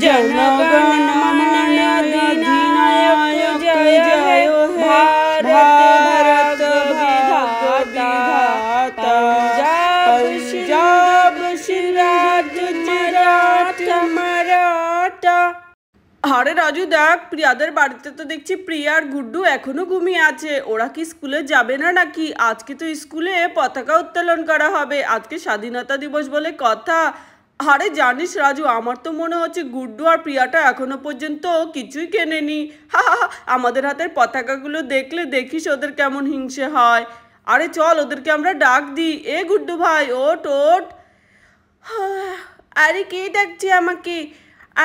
Yo, no, no, no, no, no. আরে রাজু দেখ প্রিয়াদের বাড়িতে তো দেখছি প্রিয়া আর গুড্ডু এখনো ঘুমিয়ে আছে ওরা কি স্কুলে যাবে না নাকি আজকে তো স্কুলে পতাকা উত্তোলন করা হবে আজকে স্বাধীনতা দিবস বলে কথা আরে জানিস রাজু আমার তো মনে হচ্ছে গুড্ডু আর প্রিয়াটা এখনো পর্যন্ত কিছুই কেনেনি হা হা আমাদের হাতের পতাকাগুলো দেখলে দেখিস ওদের কেমন হিংসে হয় আরে চল ওদেরকে আমরা ডাক দিই এ গুড্ডু ভাই ওট ওট আরে কে দেখছি আমাকে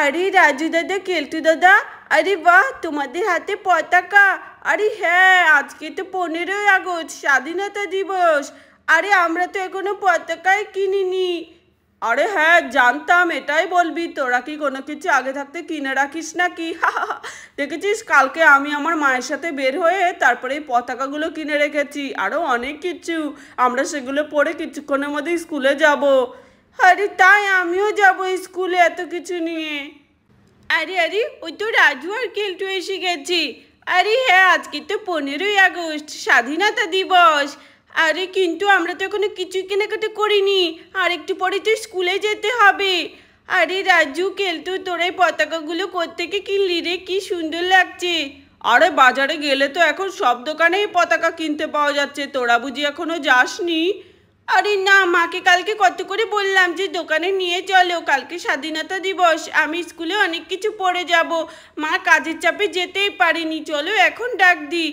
আরে রাজু দাদা কেলটু দাদা আরে বাহ তোমাদের হাতে পতাকা আরে হ্যাঁ আজকে তো পনেরোই আগস্ট স্বাধীনতা দিবস আরে আমরা তো এখনো পতাকাই কিনিনি আরে হ্যাঁ জানতাম এটাই বলবি তোরা কি কোনো কিছু আগে থাকতে কিনে রাখিস না কি দেখেছিস কালকে আমি আমার মায়ের সাথে বের হয়ে তারপরে এই পতাকাগুলো কিনে রেখেছি আরও অনেক কিছু আমরা সেগুলো পরে কিছুক্ষণের মধ্যে স্কুলে যাবো আরে তাই আমিও যাব স্কুলে এত কিছু নিয়ে আরে আরে ওই তো রাজু আর কেলটু এসে গেছি আরে হ্যাঁ আজকে তো পনেরোই আগস্ট স্বাধীনতা দিবস আরে কিন্তু আমরা তো এখনো কিছু কেনাকাটা করিনি আর একটু পরে তো স্কুলে যেতে হবে আরে রাজু কেলটু তোর এই পতাকাগুলো কোথেকে কিনলি রে কি সুন্দর লাগছে আরে বাজারে গেলে তো এখন সব দোকানেই পতাকা কিনতে পাওয়া যাচ্ছে তোরা বুঝি এখনো যাসনি আরে না মাকে কালকে কত করে বললাম যে দোকানে নিয়ে চলো কালকে স্বাধীনতা দিবস আমি স্কুলে অনেক কিছু পড়ে যাব মা কাজের চাপে যেতেই পারিনি চলো এখন ডাক দি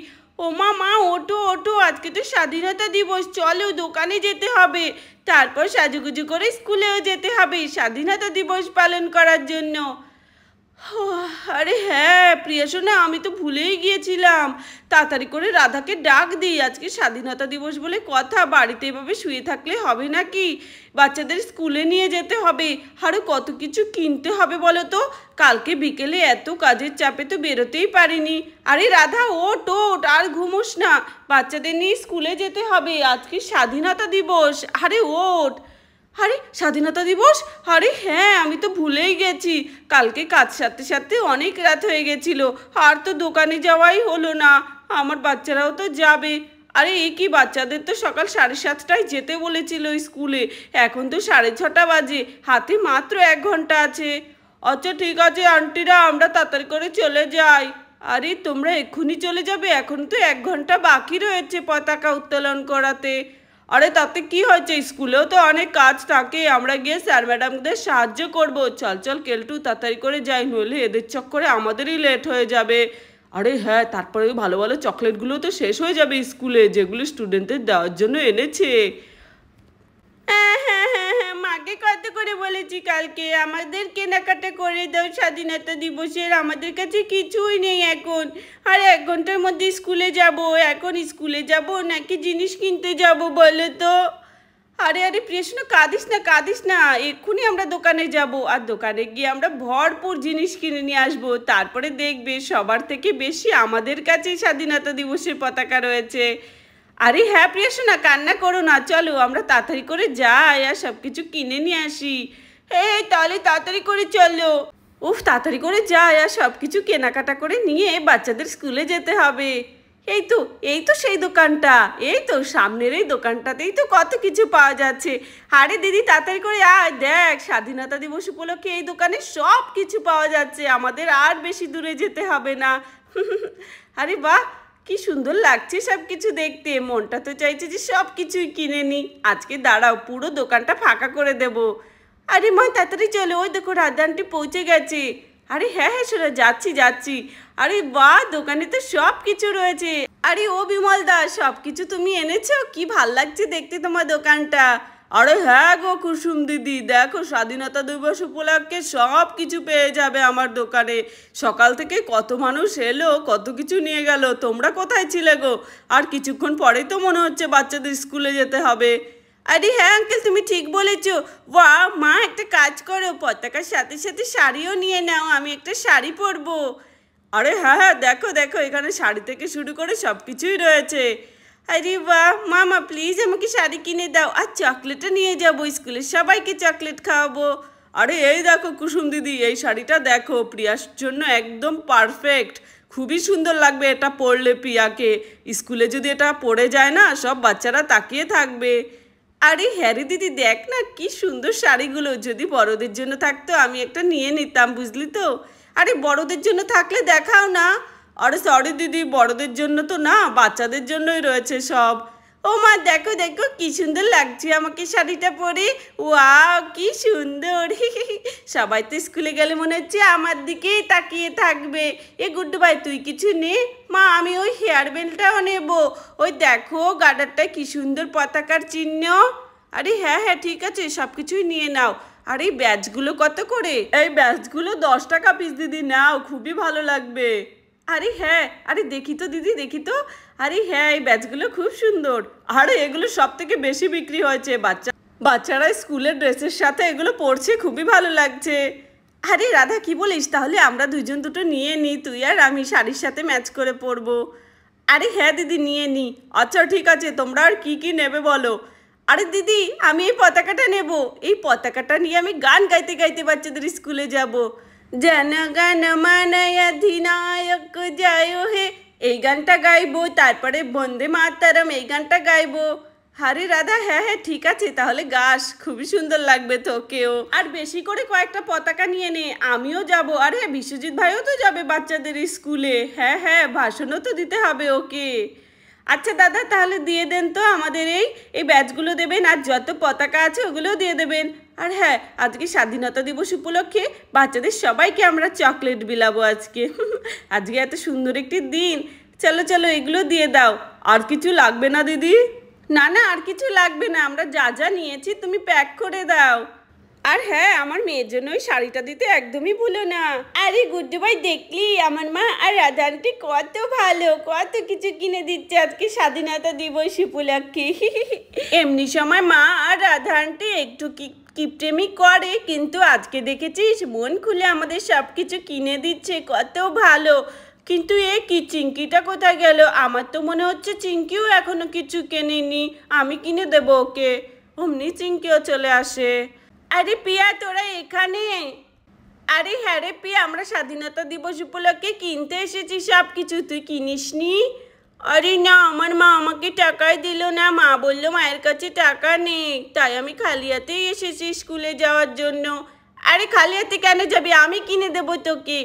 ও মা মা ওটো ওটো আজকে তো স্বাধীনতা দিবস চলো দোকানে যেতে হবে তারপর সাজুগুজু করে স্কুলেও যেতে হবে স্বাধীনতা দিবস পালন করার জন্য আরে হ্যাঁ শোনা আমি তো ভুলেই গিয়েছিলাম তাড়াতাড়ি করে রাধাকে ডাক দিই আজকে স্বাধীনতা দিবস বলে কথা বাড়িতে এভাবে শুয়ে থাকলে হবে নাকি বাচ্চাদের স্কুলে নিয়ে যেতে হবে আরও কত কিছু কিনতে হবে বলো তো কালকে বিকেলে এত কাজের চাপে তো বেরোতেই পারিনি আরে রাধা ওট ওট আর ঘুমোস না বাচ্চাদের নিয়ে স্কুলে যেতে হবে আজকে স্বাধীনতা দিবস আরে ওট আরে স্বাধীনতা দিবস আরে হ্যাঁ আমি তো ভুলেই গেছি কালকে কাজ সারতে সারতে অনেক রাত হয়ে গেছিল আর তো দোকানে যাওয়াই হলো না আমার বাচ্চারাও তো যাবে আরে এ কি বাচ্চাদের তো সকাল সাড়ে সাতটায় যেতে বলেছিল স্কুলে এখন তো সাড়ে ছটা বাজে হাতে মাত্র এক ঘন্টা আছে আচ্ছা ঠিক আছে আন্টিরা আমরা তাড়াতাড়ি করে চলে যাই আরে তোমরা এক্ষুনি চলে যাবে এখন তো এক ঘন্টা বাকি রয়েছে পতাকা উত্তোলন করাতে আরে তাতে কি হয়েছে স্কুলেও তো অনেক কাজ থাকে আমরা গিয়ে স্যার ম্যাডামদের সাহায্য করব চল চল কেলটু তাড়াতাড়ি করে যাই নইলে এদের চক্করে আমাদেরই লেট হয়ে যাবে আরে হ্যাঁ তারপরে ভালো ভালো চকলেটগুলো তো শেষ হয়ে যাবে স্কুলে যেগুলো স্টুডেন্টদের দেওয়ার জন্য এনেছে হ্যাঁ হ্যাঁ হ্যাঁ আমাকে কত করে বলেছি কালকে আমাদের কেনাকাটা করে দাও স্বাধীনতা দিবসের আমাদের কাছে কিছুই নেই এখন আর এক ঘন্টার মধ্যে স্কুলে যাব এখন স্কুলে যাব নাকি জিনিস কিনতে যাব বলো তো আরে আরে প্রশ্ন কাঁদিস না কাঁদিস না এক্ষুনি আমরা দোকানে যাব আর দোকানে গিয়ে আমরা ভরপুর জিনিস কিনে নিয়ে আসব তারপরে দেখবে সবার থেকে বেশি আমাদের কাছেই স্বাধীনতা দিবসের পতাকা রয়েছে আরে হ্যাঁ প্রিয়া শোনা কান্না করো না চলো আমরা তাড়াতাড়ি করে যাই আর সব কিছু কিনে নিয়ে আসি এই তাহলে তাড়াতাড়ি করে চলো উফ তাড়াতাড়ি করে যাই আর সব কিছু কেনাকাটা করে নিয়ে বাচ্চাদের স্কুলে যেতে হবে এই তো এই তো সেই দোকানটা এই তো সামনের এই দোকানটাতেই তো কত কিছু পাওয়া যাচ্ছে আরে দিদি তাড়াতাড়ি করে আয় দেখ স্বাধীনতা দিবস উপলক্ষে এই দোকানে সব কিছু পাওয়া যাচ্ছে আমাদের আর বেশি দূরে যেতে হবে না আরে বাহ কি সুন্দর লাগছে সব কিছু দেখতে মনটা তো চাইছে যে সব কিছুই কিনে নি আজকে দাঁড়াও পুরো দোকানটা ফাঁকা করে দেব আরে মা তাড়াতাড়ি চলে ওই দেখো রাজধানটি পৌঁছে গেছে আরে হ্যাঁ হ্যাঁ সোনা যাচ্ছি যাচ্ছি আরে বা দোকানে তো সব কিছু রয়েছে আরে ও বিমল দা সব কিছু তুমি এনেছো কি ভাল লাগছে দেখতে তোমার দোকানটা আরে হ্যাঁ গো কুসুম দিদি দেখো স্বাধীনতা দিবস উপলক্ষে সব কিছু পেয়ে যাবে আমার দোকানে সকাল থেকে কত মানুষ এলো কত কিছু নিয়ে গেল তোমরা কোথায় ছিলে গো আর কিছুক্ষণ পরেই তো মনে হচ্ছে বাচ্চাদের স্কুলে যেতে হবে আরে হ্যাঁ আঙ্কেল তুমি ঠিক বলেছো বা মা একটা কাজ করো পতাকার সাথে সাথে শাড়িও নিয়ে নাও আমি একটা শাড়ি পরবো আরে হ্যাঁ হ্যাঁ দেখো দেখো এখানে শাড়ি থেকে শুরু করে সব কিছুই রয়েছে আরে বা মামা প্লিজ আমাকে শাড়ি কিনে দাও আর চকলেটটা নিয়ে যাবো স্কুলে সবাইকে চকলেট খাওয়াবো আরে এই দেখো কুসুম দিদি এই শাড়িটা দেখো প্রিয়ার জন্য একদম পারফেক্ট খুবই সুন্দর লাগবে এটা পরলে প্রিয়াকে স্কুলে যদি এটা পড়ে যায় না সব বাচ্চারা তাকিয়ে থাকবে আরে হ্যারি দিদি দেখ না কি সুন্দর শাড়িগুলো যদি বড়দের জন্য থাকতো আমি একটা নিয়ে নিতাম বুঝলি তো আরে বড়দের জন্য থাকলে দেখাও না আরে সরি দিদি বড়দের জন্য তো না বাচ্চাদের জন্যই রয়েছে সব ও মা দেখো দেখো কি সুন্দর লাগছে আমাকে শাড়িটা পরে ওয়া কি সুন্দর সবাই তো স্কুলে গেলে মনে হচ্ছে আমার দিকেই তাকিয়ে থাকবে এ গুড ভাই তুই কিছু নে মা আমি ওই হেয়ার বেলটাও নেবো ওই দেখো গার্ডারটা কি সুন্দর পতাকার চিহ্ন আরে হ্যাঁ হ্যাঁ ঠিক আছে সব কিছুই নিয়ে নাও আর এই ব্যাচগুলো কত করে এই ব্যাচগুলো দশ টাকা পিস দিদি নাও খুবই ভালো লাগবে আরে হ্যাঁ আরে দেখি তো দিদি দেখি তো আরে হ্যাঁ এই ব্যাচগুলো খুব সুন্দর আরে এগুলো সব থেকে বেশি বিক্রি হয়েছে বাচ্চা বাচ্চারা স্কুলের ড্রেসের সাথে এগুলো পরছে খুবই ভালো লাগছে আরে রাধা কি বলিস তাহলে আমরা দুজন দুটো নিয়ে নিই তুই আর আমি শাড়ির সাথে ম্যাচ করে পরবো আরে হ্যাঁ দিদি নিয়ে নি আচ্ছা ঠিক আছে তোমরা আর কি কি নেবে বলো আরে দিদি আমি এই পতাকাটা নেব এই পতাকাটা নিয়ে আমি গান গাইতে গাইতে বাচ্চাদের স্কুলে যাবো জনগণ জয় হে এই গানটা গাইবো তারপরে বন্দে মাতারম এই গানটা গাইবো হারে রাধা হ্যাঁ হ্যাঁ ঠিক আছে তাহলে গাস খুবই সুন্দর লাগবে তোকেও আর বেশি করে কয়েকটা পতাকা নিয়ে নে আমিও যাব আর হ্যাঁ বিশ্বজিৎ ভাইও তো যাবে বাচ্চাদের স্কুলে হ্যাঁ হ্যাঁ ভাষণও তো দিতে হবে ওকে আচ্ছা দাদা তাহলে দিয়ে দেন তো আমাদের এই এই ব্যাচগুলো দেবেন আর যত পতাকা আছে ওগুলোও দিয়ে দেবেন আর হ্যাঁ আজকে স্বাধীনতা দিবস উপলক্ষে বাচ্চাদের সবাইকে আমরা চকলেট বিলাবো আজকে আজকে এত সুন্দর একটি দিন চলো চলো এগুলো দিয়ে দাও আর কিছু লাগবে না দিদি না না আর কিছু লাগবে না আমরা যা যা নিয়েছি তুমি প্যাক করে দাও আর হ্যাঁ আমার মেয়ের জন্য ওই শাড়িটা দিতে একদমই ভুলো না আরে গুড্ডু ভাই দেখলি আমার মা আর রাধানটি কত ভালো কত কিছু কিনে দিচ্ছে আজকে স্বাধীনতা দিব শিপুলাক্ষী এমনি সময় মা আর রাধানটি একটু কি কিপটেমি করে কিন্তু আজকে দেখেছিস মন খুলে আমাদের সব কিছু কিনে দিচ্ছে কত ভালো কিন্তু এ কি চিঙ্কিটা কোথায় গেল আমার তো মনে হচ্ছে চিঙ্কিও এখনো কিছু কেনেনি আমি কিনে দেবো ওকে অমনি চিঙ্কিও চলে আসে আরে পিয়া তোরা এখানে আরে হ্যাঁ রে পিয়া আমরা স্বাধীনতা দিবস উপলক্ষে কিনতে এসেছি সব কিছু তুই কিনিস নি আরে না আমার মা আমাকে টাকাই দিল না মা বলল মায়ের কাছে টাকা নেই তাই আমি খালি হাতেই এসেছি স্কুলে যাওয়ার জন্য আরে খালি হাতে কেন যাবি আমি কিনে দেবো তোকে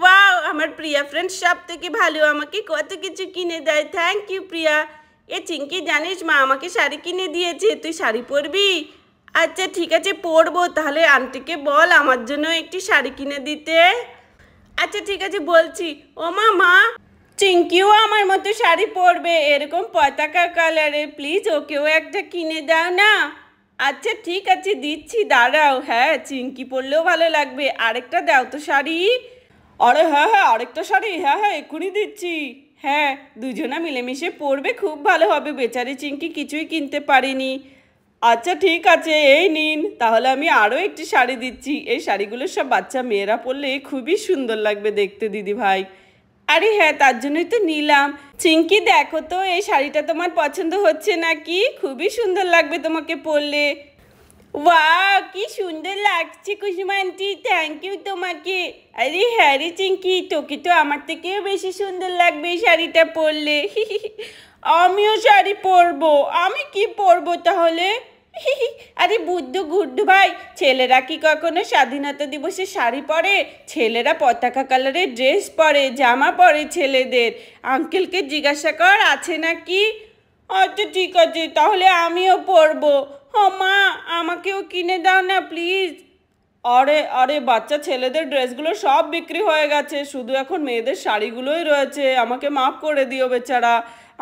ওয়া আমার প্রিয়া ফ্রেন্ড সব থেকে ভালো আমাকে কত কিছু কিনে দেয় থ্যাংক ইউ প্রিয়া এ চিঙ্কি জানিস মা আমাকে শাড়ি কিনে দিয়েছে তুই শাড়ি পরবি আচ্ছা ঠিক আছে পরবো তাহলে আন্টিকে বল আমার জন্য একটি শাড়ি কিনে দিতে আচ্ছা ঠিক আছে বলছি ও মা মা চিঙ্কিও আমার মতো শাড়ি পরবে এরকম পতাকা কালারে প্লিজ ওকেও একটা কিনে দাও না আচ্ছা ঠিক আছে দিচ্ছি দাঁড়াও হ্যাঁ চিঙ্কি পরলেও ভালো লাগবে আরেকটা দাও তো শাড়ি আরে হ্যাঁ হ্যাঁ আরেকটা শাড়ি হ্যাঁ হ্যাঁ এক্ষুনি দিচ্ছি হ্যাঁ দুজনা মিলেমিশে পরবে খুব ভালো হবে বেচারি চিঙ্কি কিছুই কিনতে পারিনি আচ্ছা ঠিক আছে এই নিন তাহলে আমি আরও একটি শাড়ি দিচ্ছি এই শাড়িগুলো সব বাচ্চা মেয়েরা পরলে খুবই সুন্দর লাগবে দেখতে দিদি ভাই আরে হ্যাঁ তার জন্যই তো নিলাম চিঙ্কি দেখো তো এই শাড়িটা তোমার পছন্দ হচ্ছে নাকি খুবই সুন্দর লাগবে তোমাকে পরলে ওয়াও কি সুন্দর লাগছে কুসুমান্টি থ্যাংক ইউ তোমাকে আরে হ্যাঁ রে চিঙ্কি তোকে তো আমার থেকেও বেশি সুন্দর লাগবে এই শাড়িটা পরলে আমিও শাড়ি পরবো আমি কি পরবো তাহলে আরে বুদ্ধ গুড্ডু ভাই ছেলেরা কি কখনো স্বাধীনতা দিবসে শাড়ি পরে ছেলেরা পতাকা কালারের ড্রেস পরে জামা পরে ছেলেদের আঙ্কেলকে জিজ্ঞাসা কর আছে নাকি আচ্ছা ঠিক আছে তাহলে আমিও পরবো ও মা আমাকেও কিনে দাও না প্লিজ আরে আরে বাচ্চা ছেলেদের ড্রেসগুলো সব বিক্রি হয়ে গেছে শুধু এখন মেয়েদের শাড়িগুলোই রয়েছে আমাকে মাফ করে দিও বেচারা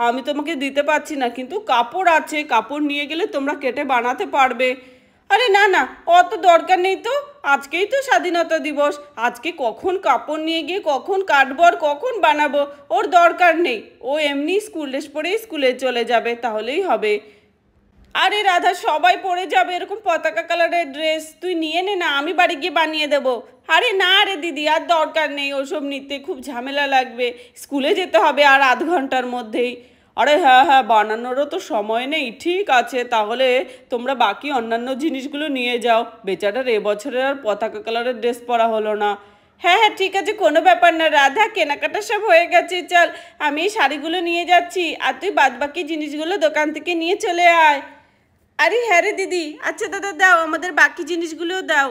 আমি তোমাকে দিতে পারছি না কিন্তু কাপড় আছে কাপড় নিয়ে গেলে তোমরা কেটে বানাতে পারবে আরে না না অত দরকার নেই তো আজকেই তো স্বাধীনতা দিবস আজকে কখন কাপড় নিয়ে গিয়ে কখন কাটবর কখন বানাবো ওর দরকার নেই ও এমনি স্কুল ড্রেস পরেই স্কুলে চলে যাবে তাহলেই হবে আরে রাধা সবাই পরে যাবে এরকম পতাকা কালারের ড্রেস তুই নিয়ে নে না আমি বাড়ি গিয়ে বানিয়ে দেবো আরে না আরে দিদি আর দরকার নেই ওসব নিতে খুব ঝামেলা লাগবে স্কুলে যেতে হবে আর আধ ঘন্টার মধ্যেই আরে হ্যাঁ হ্যাঁ বানানোরও তো সময় নেই ঠিক আছে তাহলে তোমরা বাকি অন্যান্য জিনিসগুলো নিয়ে যাও বেচারার এবছরে আর পতাকা কালারের ড্রেস পরা হলো না হ্যাঁ হ্যাঁ ঠিক আছে কোনো ব্যাপার না রাধা কেনাকাটা সব হয়ে গেছে চল আমি এই শাড়িগুলো নিয়ে যাচ্ছি আর তুই বাদবাকি জিনিসগুলো দোকান থেকে নিয়ে চলে আয় আরে হ্যাঁ রে দিদি আচ্ছা দাদা দাও আমাদের বাকি জিনিসগুলোও দাও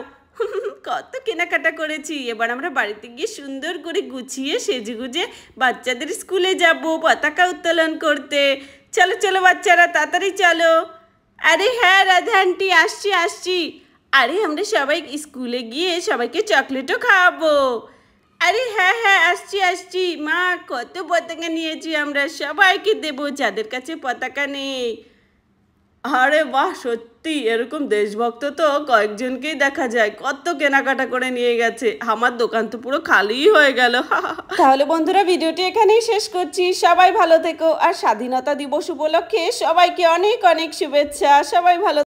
কত কেনাকাটা করেছি এবার আমরা বাড়িতে গিয়ে সুন্দর করে গুছিয়ে সেজেগুজে বাচ্চাদের স্কুলে যাব পতাকা উত্তোলন করতে চলো চলো বাচ্চারা তাড়াতাড়ি চলো আরে হ্যাঁ রাধা আন্টি আসছি আসছি আরে আমরা সবাই স্কুলে গিয়ে সবাইকে চকলেটও খাওয়াবো আরে হ্যাঁ হ্যাঁ আসছি আসছি মা কত পতাকা নিয়েছি আমরা সবাইকে দেবো যাদের কাছে পতাকা নেই আরে বাহ সত্যি এরকম দেশভক্ত তো কয়েকজনকেই দেখা যায় কত কেনাকাটা করে নিয়ে গেছে আমার দোকান তো পুরো খালিই হয়ে গেল তাহলে বন্ধুরা ভিডিওটি এখানেই শেষ করছি সবাই ভালো থেকো আর স্বাধীনতা দিবস উপলক্ষে সবাইকে অনেক অনেক শুভেচ্ছা সবাই ভালো